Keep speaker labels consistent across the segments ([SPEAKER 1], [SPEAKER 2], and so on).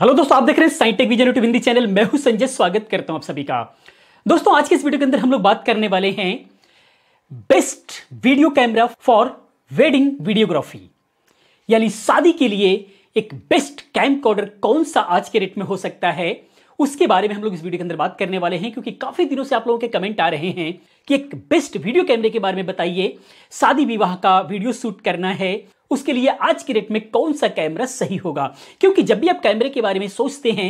[SPEAKER 1] hello दोस्तों आप देख रहे हैं Scitech Vision YouTube Hindi channel मैं हूं संजय स्वागत करता हूं आप सभी का दोस्तों आज के इस वीडियो के अंदर हम लोग बात करने वाले हैं best video camera for wedding videography यानी शादी के लिए एक बेस्ट कैमकॉर्डर कौन सा आज के रेट में हो सकता है उसके बारे में हम लोग इस वीडियो के अंदर बात करने वाले हैं क्योंकि काफी दिनों से आप लोगों के कमेंट आ रहे हैं कि एक बेस्ट वीडियो कैमरे के बारे में बताइए शादी विवाह का वीडियो शूट करना है उसके लिए आज के डेट में कौन सा कैमरा सही होगा क्योंकि जब भी आप कैमरे के बारे में सोचते हैं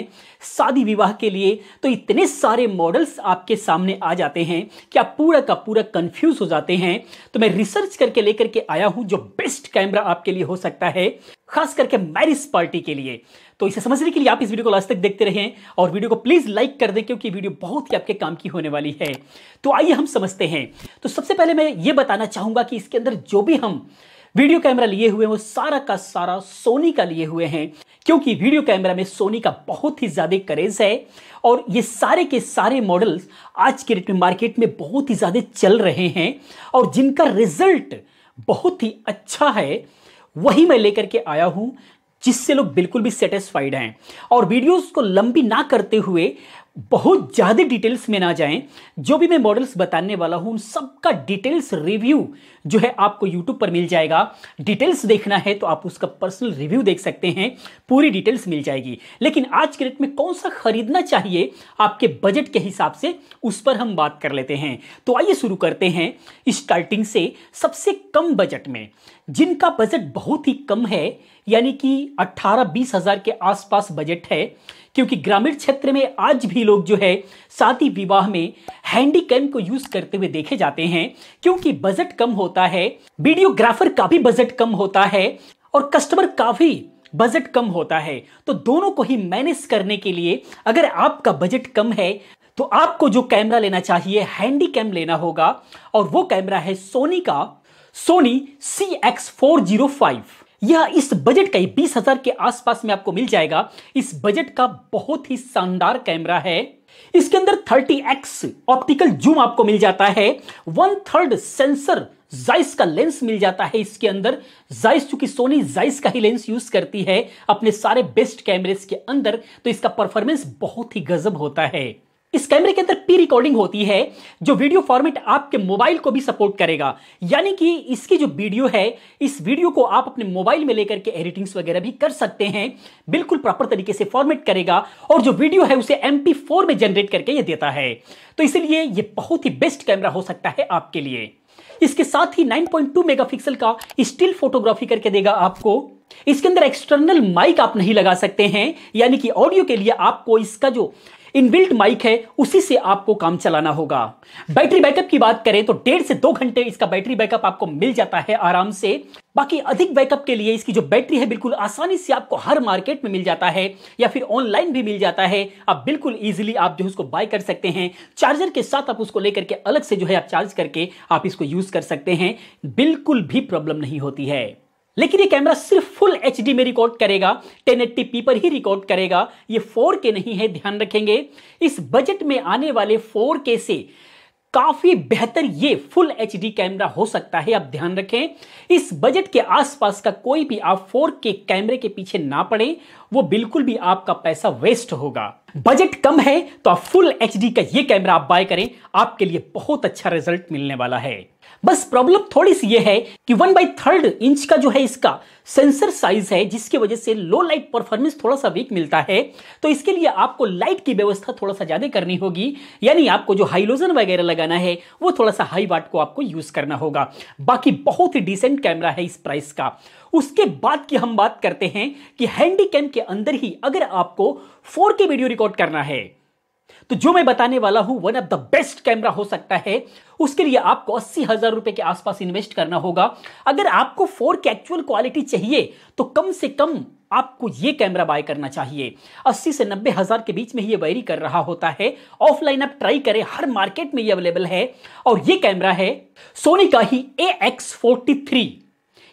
[SPEAKER 1] शादी विवाह के लिए तो इतने सारे मॉडल्स आपके सामने आ जाते हैं कि आप पूरा का पूरा कंफ्यूज हो जाते हैं तो मैं रिसर्च करके लेकर के आया हूं जो बेस्ट कैमरा आपके लिए हो सकता है खास करके मैरिज पार्टी के लिए तो इसे समझने के लिए आप इस वीडियो को लास्ट तक देखते रहें और वीडियो को प्लीज लाइक कर दें क्योंकि वीडियो बहुत ही आपके काम की होने वाली है तो आइए हम समझते हैं तो सबसे पहले मैं ये बताना चाहूंगा कि इसके अंदर जो भी हम वीडियो कैमरा लिए हुए वो सारा का सारा सोनी का लिए हुए हैं क्योंकि वीडियो कैमरा में सोनी का बहुत ही ज़्यादा करेज है और ये सारे के सारे मॉडल्स आज के डेट में मार्केट में बहुत ही ज़्यादा चल रहे हैं और जिनका रिजल्ट बहुत ही अच्छा है वही मैं लेकर के आया हूं जिससे लोग बिल्कुल भी सेटिस्फाइड हैं और वीडियोस को लंबी ना करते हुए बहुत ज़्यादा डिटेल्स में ना जाएं जो भी मैं मॉडल्स बताने वाला हूं उन सबका डिटेल्स रिव्यू जो है आपको यूट्यूब पर मिल जाएगा डिटेल्स देखना है तो आप उसका पर्सनल रिव्यू देख सकते हैं पूरी डिटेल्स मिल जाएगी लेकिन आज के रेट में कौन सा खरीदना चाहिए आपके बजट के हिसाब से उस पर हम बात कर लेते हैं तो आइए शुरू करते हैं स्टार्टिंग से सबसे कम बजट में जिनका बजट बहुत ही कम है यानी कि 18 बीस हजार के आसपास बजट है क्योंकि ग्रामीण क्षेत्र में आज भी लोग जो है शादी विवाह में हैंडी कैम को यूज करते हुए देखे जाते हैं क्योंकि बजट कम होता है वीडियोग्राफर का भी बजट कम होता है और कस्टमर का भी बजट कम होता है तो दोनों को ही मैनेज करने के लिए अगर आपका बजट कम है तो आपको जो कैमरा लेना चाहिए हैंडी कैम लेना होगा और वो कैमरा है सोनी का Sony C X four zero five यह इस बजट का बीस हजार के आसपास में आपको मिल जाएगा इस बजट का बहुत ही शानदार कैमरा है इसके अंदर 30x ऑप्टिकल जूम आपको मिल जाता है वन थर्ड सेंसर जाइस का लेंस मिल जाता है इसके अंदर जाइस चूंकि सोनी जाइस का ही लेंस यूज करती है अपने सारे बेस्ट कैमरेज के अंदर तो इसका परफॉर्मेंस बहुत ही गजब होता है इस कैमरे के अंदर प्री रिकॉर्डिंग होती है जो वीडियो फॉर्मेट आपके मोबाइल को भी सपोर्ट करेगा यानी कि इसकी जो वीडियो है इस वीडियो को आप अपने मोबाइल में लेकर के एडिटिंग्स वगैरह भी कर सकते हैं बिल्कुल प्रॉपर तरीके से फॉर्मेट करेगा और जो वीडियो है उसे एम में जनरेट करके ये देता है तो इसलिए ये बहुत ही बेस्ट कैमरा हो सकता है आपके लिए इसके साथ ही 9.2 मेगापिक्सल का स्टिल फोटोग्राफी करके देगा आपको इसके अंदर एक्सटर्नल माइक आप नहीं लगा सकते हैं यानी कि ऑडियो के लिए आपको इसका जो इनबिल्ट माइक है उसी से आपको काम चलाना होगा बैटरी बैकअप की बात करें तो डेढ़ से दो घंटे इसका बैटरी बैकअप आपको मिल जाता है आराम से बाकी अधिक बैकअप के लिए इसकी जो बैटरी है बिल्कुल आसानी से आपको हर मार्केट में मिल जाता है या फिर ऑनलाइन भी मिल जाता है आप बिल्कुल इजीली आप जो है उसको बाय कर सकते हैं चार्जर के साथ आप उसको लेकर के अलग से जो है आप चार्ज करके आप इसको यूज कर सकते हैं बिल्कुल भी प्रॉब्लम नहीं होती है लेकिन ये कैमरा सिर्फ फुल एच में रिकॉर्ड करेगा टेन पर ही रिकॉर्ड करेगा ये फोर नहीं है ध्यान रखेंगे इस बजट में आने वाले फोर से काफी बेहतर ये फुल एच कैमरा हो सकता है आप ध्यान रखें इस बजट के आसपास का कोई भी आप फोर के कैमरे के पीछे ना पड़े वो बिल्कुल भी आपका पैसा वेस्ट होगा बजट कम है तो आप फुल एच का ये कैमरा आप बाय करें आपके लिए बहुत अच्छा रिजल्ट मिलने वाला है बस प्रॉब्लम थोड़ी सी ये है कि वन बाई थर्ड इंच का जो है इसका सेंसर साइज है जिसकी वजह से लो लाइट परफॉर्मेंस थोड़ा सा वीक मिलता है तो इसके लिए आपको लाइट की व्यवस्था थोड़ा सा ज्यादा करनी होगी यानी आपको जो हाइलोजन वगैरह लगाना है वो थोड़ा सा हाई वाट को आपको यूज करना होगा बाकी बहुत ही डिसेंट कैमरा है इस प्राइस का उसके बाद की हम बात करते हैं कि हैंडी कैम के अंदर ही अगर आपको फोर वीडियो रिकॉर्ड करना है तो जो मैं बताने वाला हूं one of the best camera हो सकता है उसके लिए आपको अस्सी हजार रुपए के आसपास इन्वेस्ट करना होगा अगर आपको फोर के एक्चुअल क्वालिटी चाहिए तो कम से कम आपको यह कैमरा बाय करना चाहिए 80 से नब्बे हज़ार के बीच में ये वेरी कर रहा होता है ऑफलाइन आप ट्राई करें हर मार्केट में ये अवेलेबल है और ये कैमरा है सोनी का ही ए एक्स फोर्टी थ्री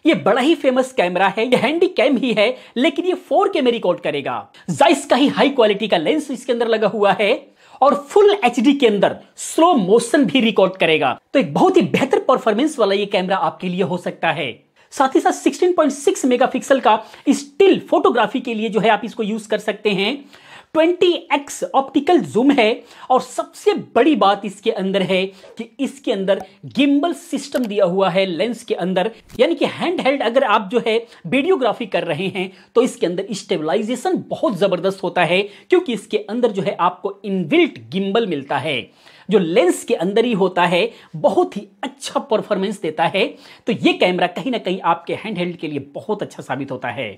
[SPEAKER 1] ये बड़ा ही फेमस कैमरा है ये हैंडी कैम ही है लेकिन ये फोर के में रिकॉर्ड करेगा जाइस का ही हाई क्वालिटी का लेंस इसके अंदर लगा हुआ है और फुल एच के अंदर स्लो मोशन भी रिकॉर्ड करेगा तो एक बहुत ही बेहतर परफॉर्मेंस वाला ये कैमरा आपके लिए हो सकता है साथ ही साथ 16.6 मेगापिक्सल का स्टिल फोटोग्राफी के लिए जो है आप इसको यूज कर सकते हैं ट्वेंटी एक्स ऑप्टिकल जूम है और सबसे बड़ी बात इसके अंदर है कि इसके अंदर गिम्बल सिस्टम दिया हुआ है लेंस के अंदर यानी कि हैंड हेल्ड अगर आप जो है वीडियोग्राफी कर रहे हैं तो इसके अंदर स्टेबलाइजेशन बहुत ज़बरदस्त होता है क्योंकि इसके अंदर जो है आपको इनबिल्ट गिम्बल मिलता है जो लेंस के अंदर ही होता है बहुत ही अच्छा परफॉर्मेंस देता है तो यह कैमरा कहीं ना कहीं आपके हैंड हेल्ड के लिए बहुत अच्छा साबित होता है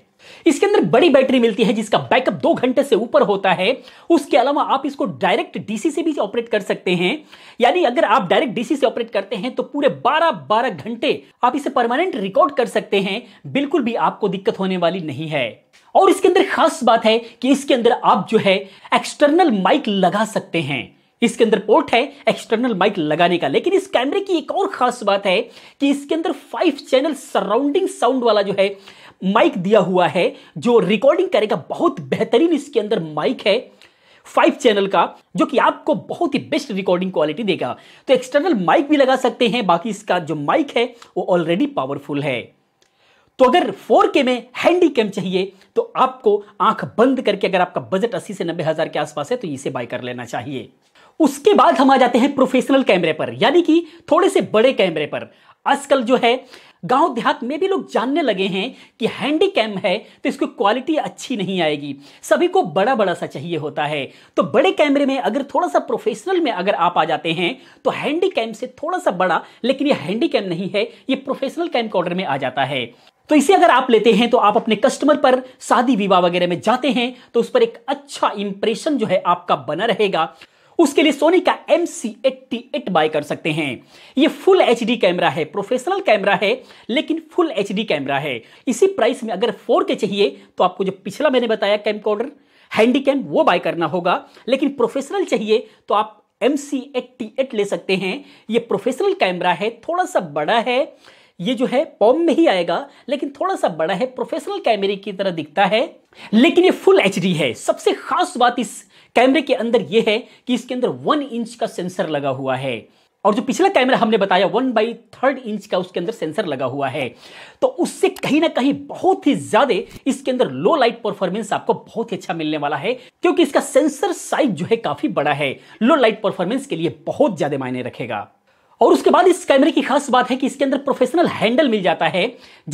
[SPEAKER 1] इसके अंदर बड़ी बैटरी मिलती है जिसका बैकअप दो घंटे से ऊपर होता है उसके अलावा आप इसको डायरेक्ट डीसी से भी ऑपरेट कर सकते हैं यानी अगर आप डायरेक्ट डीसी से ऑपरेट करते हैं तो पूरे बारह बारह घंटे आप इसे परमानेंट रिकॉर्ड कर सकते हैं बिल्कुल भी आपको दिक्कत होने वाली नहीं है और इसके अंदर खास बात है कि इसके अंदर आप जो है एक्सटर्नल माइक लगा सकते हैं इसके अंदर पोर्ट है एक्सटर्नल माइक लगाने का लेकिन इस कैमरे की एक और खास बात है कि इसके अंदर फाइव चैनल सराउंडिंग साउंड वाला जो है माइक दिया हुआ है जो रिकॉर्डिंग करेगा बहुत बेहतरीन इसके अंदर माइक है फाइव चैनल का जो कि आपको बहुत ही बेस्ट रिकॉर्डिंग क्वालिटी देगा तो एक्सटर्नल माइक भी लगा सकते हैं बाकी इसका जो माइक है वो ऑलरेडी पावरफुल है तो अगर 4K में हैंडी कैम चाहिए तो आपको आंख बंद करके अगर आपका बजट अस्सी से नब्बे हज़ार के आसपास है तो इसे बाय कर लेना चाहिए उसके बाद हम आ जाते हैं प्रोफेशनल कैमरे पर यानी कि थोड़े से बड़े कैमरे पर आजकल जो है गांव देहात में भी लोग जानने लगे हैं कि हैंडी कैम है तो इसकी क्वालिटी अच्छी नहीं आएगी सभी को बड़ा बड़ा सा चाहिए होता है तो बड़े कैमरे में अगर थोड़ा सा प्रोफेशनल में अगर आप आ जाते हैं तो हैंडी कैम से थोड़ा सा बड़ा लेकिन ये हैंडी कैम नहीं है ये प्रोफेशनल कैम के ऑर्डर में आ जाता है तो इसे अगर आप लेते हैं तो आप अपने कस्टमर पर शादी विवाह वगैरह में जाते हैं तो उस पर एक अच्छा इंप्रेशन जो है आपका बना रहेगा उसके लिए सोनी का M C eighty eight buy कर सकते हैं ये फुल एच कैमरा है प्रोफेशनल कैमरा है लेकिन फुल एच कैमरा है इसी प्राइस में अगर फोर के चाहिए तो आपको जो पिछला मैंने बताया कैमकॉर्डर हैंडीकैम वो बाय करना होगा लेकिन प्रोफेशनल चाहिए तो आप एम सी एट्टी एट ले सकते हैं ये प्रोफेशनल कैमरा है थोड़ा सा बड़ा है ये जो है पॉम में ही आएगा लेकिन थोड़ा सा बड़ा है प्रोफेशनल कैमरे की तरह दिखता है लेकिन ये फुल एच है सबसे खास बात इस कैमरे के अंदर यह है कि इसके अंदर वन इंच का सेंसर लगा हुआ है और जो पिछला कैमरा हमने बताया वन बाई थर्ड इंच का उसके अंदर सेंसर लगा हुआ है तो उससे कहीं ना कहीं बहुत ही ज्यादा इसके अंदर लो लाइट परफॉर्मेंस आपको बहुत ही अच्छा मिलने वाला है क्योंकि इसका सेंसर साइज जो है काफी बड़ा है लो लाइट परफॉर्मेंस के लिए बहुत ज्यादा मायने रखेगा और उसके बाद इस कैमरे की खास बात है कि इसके अंदर प्रोफेशनल हैंडल मिल जाता है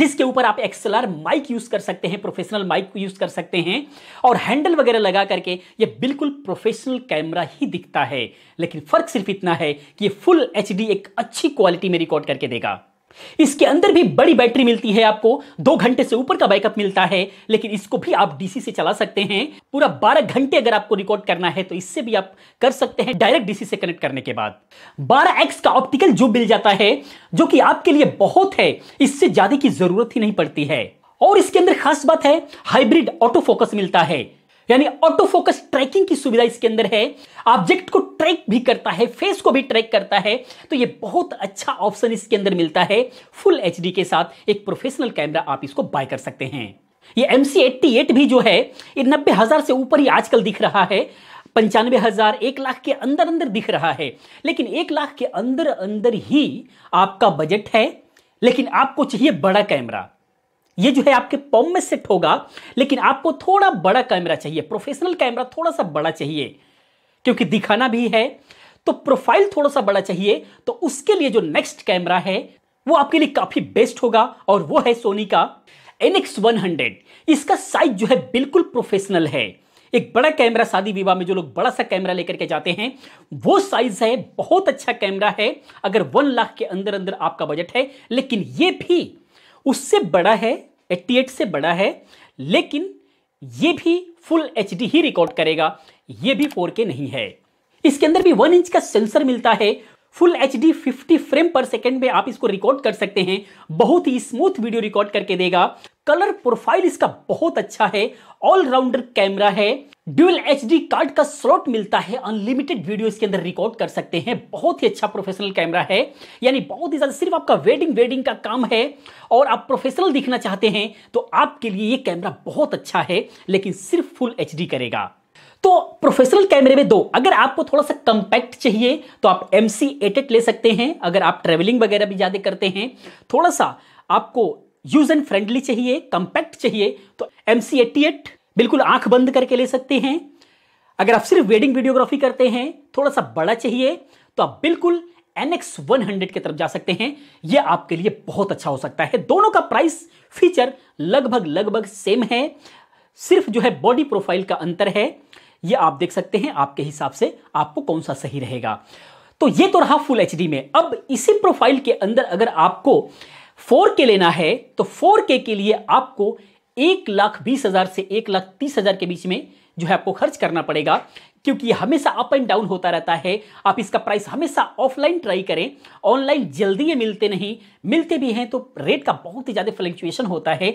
[SPEAKER 1] जिसके ऊपर आप एक्सएलआर माइक यूज कर सकते हैं प्रोफेशनल माइक यूज कर सकते हैं और हैंडल वगैरह लगा करके ये बिल्कुल प्रोफेशनल कैमरा ही दिखता है लेकिन फर्क सिर्फ इतना है कि ये फुल एच एक अच्छी क्वालिटी में रिकॉर्ड करके देगा इसके अंदर भी बड़ी बैटरी मिलती है आपको दो घंटे से ऊपर का बैकअप मिलता है लेकिन इसको भी आप डीसी से चला सकते हैं पूरा बारह घंटे अगर आपको रिकॉर्ड करना है तो इससे भी आप कर सकते हैं डायरेक्ट डीसी से कनेक्ट करने के बाद बारह एक्स का ऑप्टिकल जो मिल जाता है जो कि आपके लिए बहुत है इससे ज्यादा की जरूरत ही नहीं पड़ती है और इसके अंदर खास बात है हाइब्रिड ऑटो फोकस मिलता है यानी ऑटो फोकस ट्रैकिंग की सुविधा इसके अंदर है ऑब्जेक्ट को ट्रैक भी करता है फेस को भी ट्रैक करता है तो ये बहुत अच्छा ऑप्शन इसके अंदर मिलता है फुल एच के साथ एक प्रोफेशनल कैमरा आप इसको बाय कर सकते हैं ये एम सी भी जो है ये नब्बे हजार से ऊपर ही आजकल दिख रहा है पंचानवे हजार एक लाख के अंदर अंदर दिख रहा है लेकिन एक लाख के अंदर अंदर ही आपका बजट है लेकिन आपको चाहिए बड़ा कैमरा ये जो है आपके पॉम में सेट होगा लेकिन आपको थोड़ा बड़ा कैमरा चाहिए प्रोफेशनल कैमरा थोड़ा सा बड़ा चाहिए क्योंकि दिखाना भी है तो प्रोफाइल थोड़ा सा बड़ा चाहिए तो उसके लिए जो नेक्स्ट कैमरा है वो आपके लिए काफी बेस्ट होगा और वो है सोनी का एन एक्स वन हंड्रेड इसका साइज जो है बिल्कुल प्रोफेशनल है एक बड़ा कैमरा शादी विवाह में जो लोग बड़ा सा कैमरा लेकर के जाते हैं वो साइज है बहुत अच्छा कैमरा है अगर वन लाख के अंदर अंदर आपका बजट है लेकिन ये भी उससे बड़ा है 88 से बड़ा है लेकिन ये भी फुल एच ही रिकॉर्ड करेगा ये भी 4K नहीं है इसके अंदर भी वन इंच का सेंसर मिलता है full H D fifty frame per second में आप इसको रिकॉर्ड कर सकते हैं बहुत ही स्मूथ वीडियो रिकॉर्ड करके देगा कलर प्रोफाइल इसका बहुत अच्छा है ऑलराउंडर कैमरा है ड्यूल एच डी कार्ड का स्लॉट मिलता है अनलिमिटेड वीडियो इसके अंदर रिकॉर्ड कर सकते हैं बहुत ही अच्छा प्रोफेशनल कैमरा है यानी बहुत ही ज़्यादा सिर्फ आपका वेडिंग वेडिंग का काम है और आप प्रोफेशनल दिखना चाहते हैं तो आपके लिए ये कैमरा बहुत अच्छा है लेकिन सिर्फ फुल एच करेगा तो प्रोफेशनल कैमरे में दो अगर आपको थोड़ा सा कंपैक्ट चाहिए तो आप एम सी ले सकते हैं अगर आप ट्रेवलिंग वगैरह भी ज़्यादा करते हैं थोड़ा सा आपको यूज एंड फ्रेंडली चाहिए कंपैक्ट चाहिए तो एम सी बिल्कुल आंख बंद करके ले सकते हैं अगर आप सिर्फ वेडिंग वीडियोग्राफी करते हैं थोड़ा सा बड़ा चाहिए तो आप बिल्कुल एनएक्स वन हंड्रेड की तरफ जा सकते हैं यह आपके लिए बहुत अच्छा हो सकता है दोनों का प्राइस फीचर लगभग लगभग सेम है सिर्फ जो है बॉडी प्रोफाइल का अंतर है ये आप देख सकते हैं आपके हिसाब से आपको कौन सा सही रहेगा तो ये तो रहा फुल एच में अब इसी प्रोफाइल के अंदर अगर आपको फोर के लेना है तो फोर के लिए आपको एक लाख बीस हजार से एक लाख तीस हजार के बीच में जो है आपको खर्च करना पड़ेगा क्योंकि हमेशा अप एंड डाउन होता रहता है आप इसका प्राइस हमेशा ऑफलाइन ट्राई करें ऑनलाइन जल्दी ये मिलते नहीं मिलते भी हैं तो रेट का बहुत ही ज़्यादा फ्लक्चुएशन होता है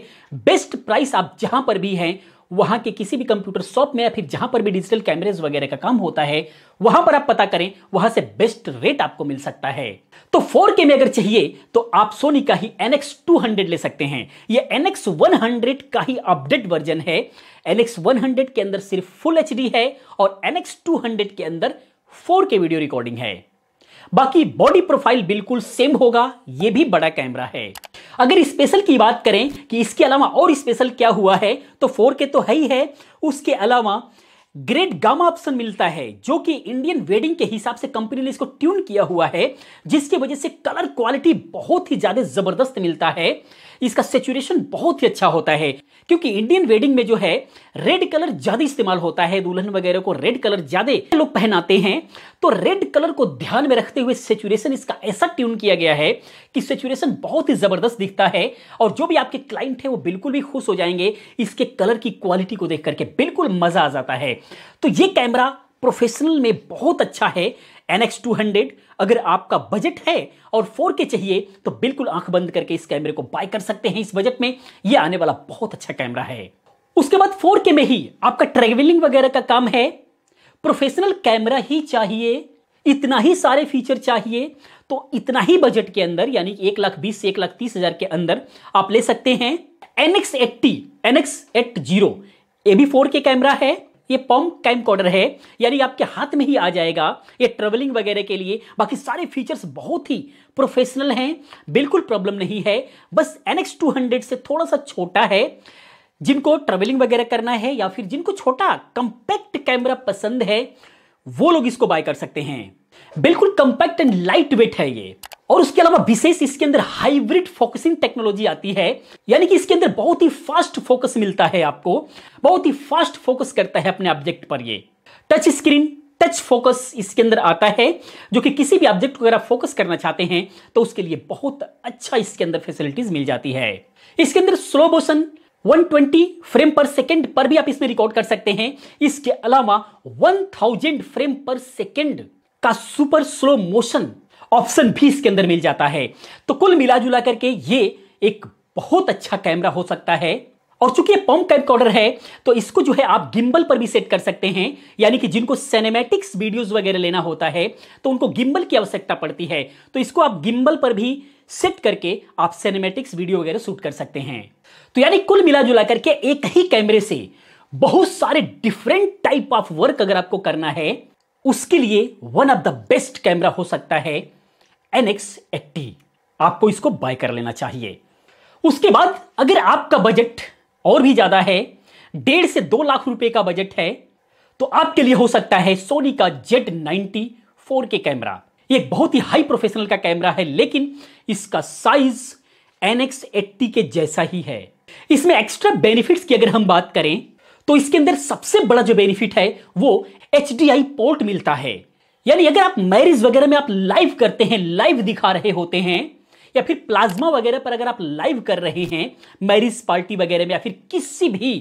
[SPEAKER 1] बेस्ट प्राइस आप जहां पर भी हैं वहां के किसी भी कंप्यूटर शॉप में या फिर जहां पर भी डिजिटल कैमरेज वगैरह का काम होता है वहां पर आप पता करें वहां से बेस्ट रेट आपको मिल सकता है तो के में अगर चाहिए तो आप सोनी का ही हंड्रेड ले सकते हैं यह वन हंड्रेड का ही अपडेट वर्जन है हंड्रेड के अंदर सिर्फ फुल एच है और हंड्रेड के अंदर के वीडियो रिकॉर्डिंग है बाकी बॉडी प्रोफाइल बिल्कुल सेम होगा यह भी बड़ा कैमरा है अगर स्पेशल की बात करें कि इसके अलावा और स्पेशल क्या हुआ है तो फोर के तो है ही है उसके अलावा ग्रेट गामा ऑप्शन मिलता है जो कि इंडियन वेडिंग के हिसाब से कंपनी ने इसको ट्यून किया हुआ है जिसकी वजह से कलर क्वालिटी बहुत ही ज्यादा जबरदस्त मिलता है इसका सेचुरेशन बहुत ही अच्छा होता है क्योंकि इंडियन वेडिंग में जो है रेड कलर ज्यादा इस्तेमाल होता है दुल्हन वगैरह को रेड कलर ज्यादा लोग पहनाते हैं तो रेड कलर को ध्यान में रखते हुए सेचुरेशन इसका ऐसा ट्यून किया गया है कि सेचुरेशन बहुत ही जबरदस्त दिखता है और जो भी आपके क्लाइंट है वो बिल्कुल भी खुश हो जाएंगे इसके कलर की क्वालिटी को देख करके बिल्कुल मजा आ जाता है तो ये कैमरा प्रोफेशनल में बहुत अच्छा है एनएक्स एक्स टू हंड्रेड अगर आपका बजट है और फोर के चाहिए तो बिल्कुल आंख बंद करके इस कैमरे को बाय कर सकते हैं इस बजट में यह आने वाला बहुत अच्छा कैमरा है उसके बाद फोर के में ही आपका ट्रेवलिंग वगैरह का काम है प्रोफेशनल कैमरा ही चाहिए इतना ही सारे फीचर चाहिए तो इतना ही बजट के अंदर यानी एक लाख बीस से एक लाख तीस हजार के अंदर आप ले सकते हैं N X eighty N X eight zero A भी फोर के कैमरा है ये पॉम कैम कॉर्डर है यानी आपके हाथ में ही आ जाएगा ये ट्रेवलिंग वगैरह के लिए बाकी सारे फीचर्स बहुत ही प्रोफेशनल हैं बिल्कुल प्रॉब्लम नहीं है बस एनएक्स टू हंड्रेड से थोड़ा सा छोटा है जिनको ट्रेवलिंग वगैरह करना है या फिर जिनको छोटा कंपैक्ट कैमरा पसंद है वो लोग इसको बाय कर सकते हैं बिल्कुल कंपैक्ट एंड लाइट वेट है ये और उसके अलावा विशेष इसके अंदर हाइब्रिड फोकसिंग टेक्नोलॉजी आती है यानी कि इसके अंदर बहुत ही फास्ट फोकस मिलता है आपको बहुत ही फास्ट फोकस करता है अपने ऑब्जेक्ट पर ये टच स्क्रीन टच फोकस इसके अंदर आता है जो कि किसी भी ऑब्जेक्ट को अगर आप फोकस करना चाहते हैं तो उसके लिए बहुत अच्छा इसके अंदर फैसिलिटीज मिल जाती है इसके अंदर slow motion 120 frame per second पर भी आप इसमें रिकॉर्ड कर सकते हैं इसके अलावा 1000 फ्रेम पर सेकंड का सुपर स्लो मोशन ऑप्शन भी इसके अंदर मिल जाता है तो कुल मिला जुला करके ये एक बहुत अच्छा कैमरा हो सकता है और चूंकि पम्प कॉर्डर है तो इसको जो है आप गिम्बल पर भी सेट कर सकते हैं यानी कि जिनको सिनेमैटिक्स वीडियोस वगैरह लेना होता है तो उनको गिम्बल की आवश्यकता पड़ती है तो इसको आप गिम्बल पर भी सेट करके आप सिनेमैटिक्स वीडियो वगैरह शूट कर सकते हैं तो यानी कुल मिला जुला करके एक ही कैमरे से बहुत सारे डिफरेंट टाइप ऑफ वर्क अगर आपको करना है उसके लिए one of the best camera हो सकता है एनएक्स एट्टी आपको इसको बाय कर लेना चाहिए उसके बाद अगर आपका बजट और भी ज़्यादा है डेढ़ से दो लाख रुपए का बजट है तो आपके लिए हो सकता है सोनी का जेड नाइनटी फोर के कैमरा एक बहुत ही हाई प्रोफेशनल का कैमरा है लेकिन इसका साइज एनएक्स एट्टी के जैसा ही है इसमें एक्स्ट्रा बेनिफिट्स की अगर हम बात करें तो इसके अंदर सबसे बड़ा जो बेनिफिट है वो एच पोर्ट मिलता है यानी अगर आप मैरिज वगैरह में आप लाइव करते हैं लाइव दिखा रहे होते हैं या फिर प्लाज्मा वगैरह पर अगर आप लाइव कर रहे हैं मैरिज पार्टी वगैरह में या फिर किसी भी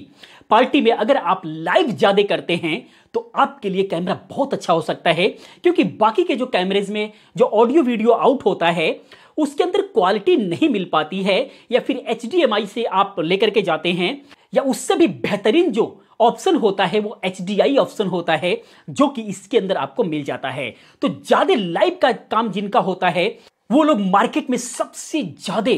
[SPEAKER 1] पार्टी में अगर आप लाइव ज़्यादा करते हैं तो आपके लिए कैमरा बहुत अच्छा हो सकता है क्योंकि बाकी के जो कैमरेज में जो ऑडियो वीडियो आउट होता है उसके अंदर क्वालिटी नहीं मिल पाती है या फिर एच से आप लेकर के जाते हैं या उससे भी बेहतरीन जो ऑप्शन होता है वो एच ऑप्शन होता है जो कि इसके अंदर आपको मिल जाता है तो ज़्यादा लाइव का काम जिनका होता है वो लोग मार्केट में सबसे ज़्यादा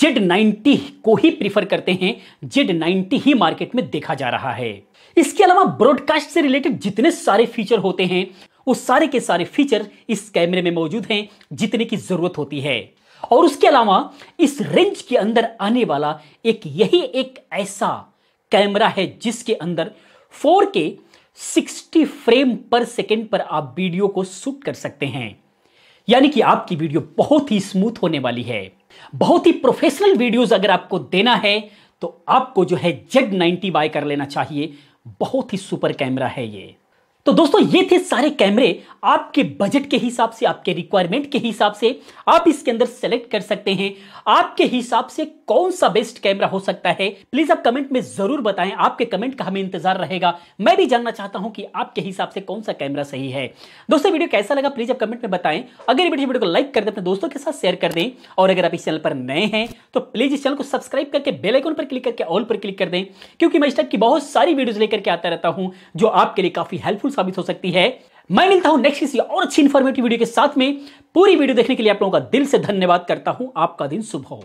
[SPEAKER 1] जेड नाइनटी को ही प्रीफर करते हैं जेड नाइनटी ही मार्केट में देखा जा रहा है इसके अलावा ब्रॉडकास्ट से रिलेटेड जितने सारे फीचर होते हैं वो सारे के सारे फीचर इस कैमरे में मौजूद हैं जितने की ज़रूरत होती है और उसके अलावा इस रेंज के अंदर आने वाला एक यही एक ऐसा कैमरा है जिसके अंदर 4K 60 फ्रेम पर सेकेंड पर आप वीडियो को शूट कर सकते हैं यानी कि आपकी वीडियो बहुत ही स्मूथ होने वाली है बहुत ही प्रोफेशनल वीडियोस अगर आपको देना है तो आपको जो है जेड नाइन्टी बाय कर लेना चाहिए बहुत ही सुपर कैमरा है ये तो दोस्तों ये थे सारे कैमरे आपके बजट के हिसाब से आपके रिक्वायरमेंट के हिसाब से आप इसके अंदर सेलेक्ट कर सकते हैं आपके हिसाब से कौन सा बेस्ट कैमरा हो सकता है प्लीज आप कमेंट में जरूर बताएं आपके कमेंट का हमें इंतजार रहेगा मैं भी जानना चाहता हूं कि आपके हिसाब से कौन सा कैमरा सही है दोस्तों वीडियो कैसा लगा प्लीज आप कमेंट में बताएं अगर वीडियो वीडियो को लाइक कर दें अपने दोस्तों के साथ शेयर कर दें और अगर आप इस चैनल पर नए हैं तो प्लीज इस चैनल को सब्सक्राइब करके बेलाइकन पर क्लिक करके ऑल पर क्लिक कर दें क्योंकि मैं इस टाइप की बहुत सारी वीडियो लेकर के आता रहता हूं जो आपके लिए काफी हेल्पफुल साबित हो सकती है मैं मिलता हूं नेक्स्ट किसी और अच्छी इन्फॉर्मेटिव वीडियो के साथ में पूरी वीडियो देखने के लिए आप लोगों का दिल से धन्यवाद करता हूं आपका दिन शुभ हो